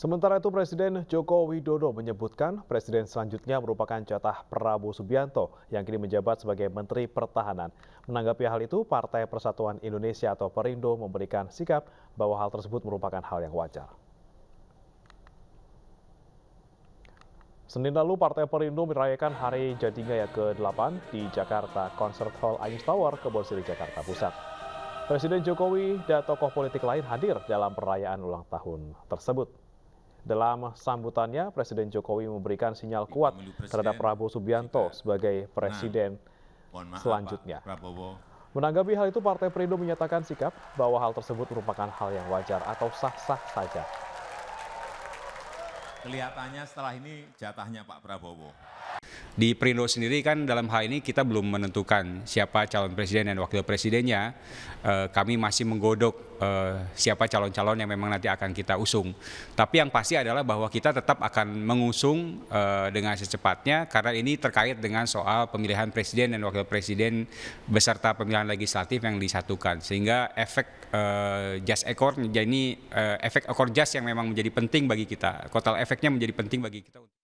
Sementara itu Presiden Joko Widodo menyebutkan presiden selanjutnya merupakan jatah Prabowo Subianto yang kini menjabat sebagai Menteri Pertahanan. Menanggapi hal itu, Partai Persatuan Indonesia atau Perindo memberikan sikap bahwa hal tersebut merupakan hal yang wajar. Senin lalu, Partai Perindo merayakan hari jadinya yang ke-8 di Jakarta Concert Hall Aims Tower, Kebon Siri, Jakarta Pusat. Presiden Jokowi dan tokoh politik lain hadir dalam perayaan ulang tahun tersebut. Dalam sambutannya, Presiden Jokowi memberikan sinyal kuat terhadap Prabowo Subianto sebagai presiden selanjutnya. Menanggapi hal itu, Partai Perindo menyatakan sikap bahwa hal tersebut merupakan hal yang wajar atau sah-sah saja. Kelihatannya setelah ini jatahnya Pak Prabowo. Di Perindo sendiri kan dalam hal ini kita belum menentukan siapa calon presiden dan wakil presidennya. Eh, kami masih menggodok eh, siapa calon-calon yang memang nanti akan kita usung. Tapi yang pasti adalah bahwa kita tetap akan mengusung eh, dengan secepatnya karena ini terkait dengan soal pemilihan presiden dan wakil presiden beserta pemilihan legislatif yang disatukan. Sehingga efek e, jas ekor jadi efek ekor jas yang memang menjadi penting bagi kita. Kotel efeknya menjadi penting bagi kita.